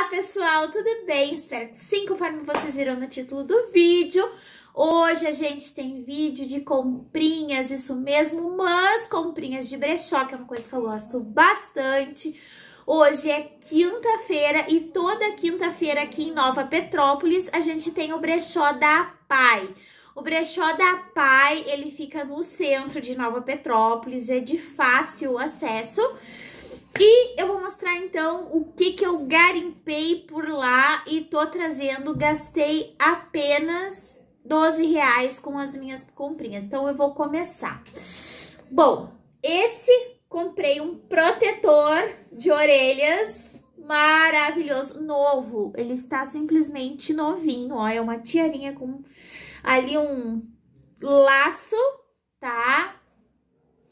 Olá pessoal, tudo bem? Espero que sim, conforme vocês viram no título do vídeo. Hoje a gente tem vídeo de comprinhas, isso mesmo, mas comprinhas de brechó, que é uma coisa que eu gosto bastante. Hoje é quinta-feira e toda quinta-feira aqui em Nova Petrópolis a gente tem o brechó da Pai. O brechó da Pai, ele fica no centro de Nova Petrópolis, é de fácil acesso. E eu vou então o que, que eu garimpei por lá e tô trazendo. Gastei apenas 12 reais com as minhas comprinhas. Então eu vou começar. Bom, esse comprei um protetor de orelhas maravilhoso, novo. Ele está simplesmente novinho, ó. É uma tiarinha com ali um laço, tá?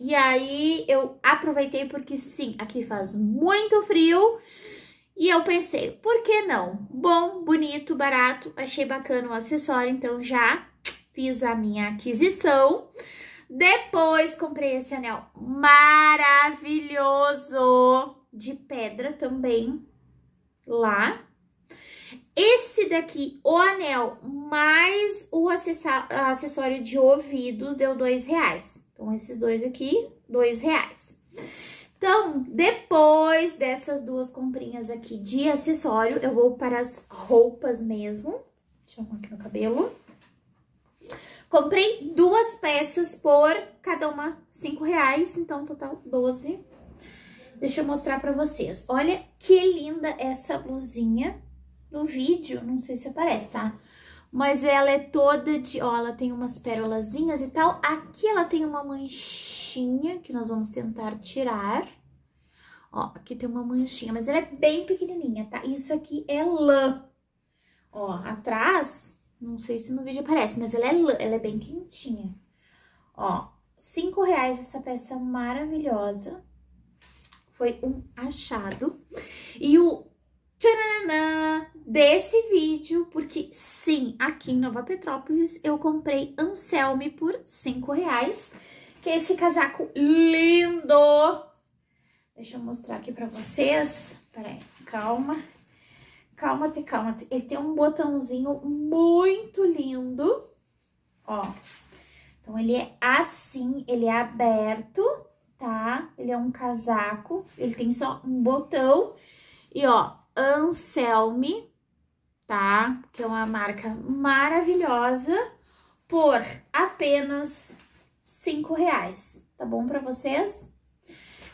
E aí eu aproveitei porque sim, aqui faz muito frio. E eu pensei, por que não? Bom, bonito, barato, achei bacana o acessório, então já fiz a minha aquisição. Depois comprei esse anel maravilhoso de pedra também lá. Esse daqui, o anel mais o acessório de ouvidos, deu dois reais. Então, esses dois aqui, dois reais. Então, depois dessas duas comprinhas aqui de acessório, eu vou para as roupas mesmo. Deixa eu arrumar aqui meu cabelo. Comprei duas peças por cada uma cinco reais, então total 12. Deixa eu mostrar pra vocês. Olha que linda essa blusinha. No vídeo, não sei se aparece, tá? mas ela é toda de, ó, ela tem umas pérolazinhas e tal. Aqui ela tem uma manchinha que nós vamos tentar tirar. Ó, aqui tem uma manchinha, mas ela é bem pequenininha, tá? Isso aqui é lã. Ó, atrás, não sei se no vídeo aparece, mas ela é lã, ela é bem quentinha. Ó, cinco reais essa peça maravilhosa. Foi um achado. E o tchananã, desse vídeo, porque sim, aqui em Nova Petrópolis eu comprei Anselme por 5 reais, que é esse casaco lindo. Deixa eu mostrar aqui pra vocês. Peraí, calma. Calma, te calma. Ele tem um botãozinho muito lindo, ó. Então, ele é assim, ele é aberto, tá? Ele é um casaco, ele tem só um botão. E, ó, Anselme, tá? Que é uma marca maravilhosa por apenas cinco reais, tá bom para vocês?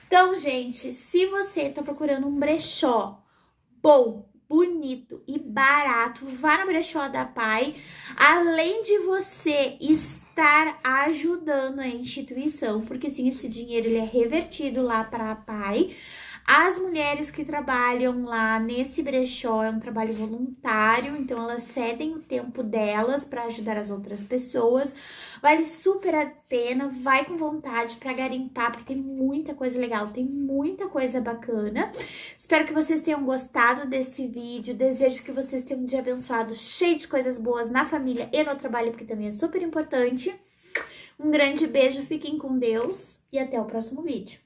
Então, gente, se você tá procurando um brechó bom, bonito e barato, vá no brechó da Pai, além de você estar ajudando a instituição, porque sim, esse dinheiro ele é revertido lá para a Pai, as mulheres que trabalham lá nesse brechó é um trabalho voluntário, então elas cedem o tempo delas para ajudar as outras pessoas. Vale super a pena, vai com vontade para garimpar, porque tem muita coisa legal, tem muita coisa bacana. Espero que vocês tenham gostado desse vídeo. Desejo que vocês tenham um dia abençoado, cheio de coisas boas na família e no trabalho, porque também é super importante. Um grande beijo, fiquem com Deus e até o próximo vídeo.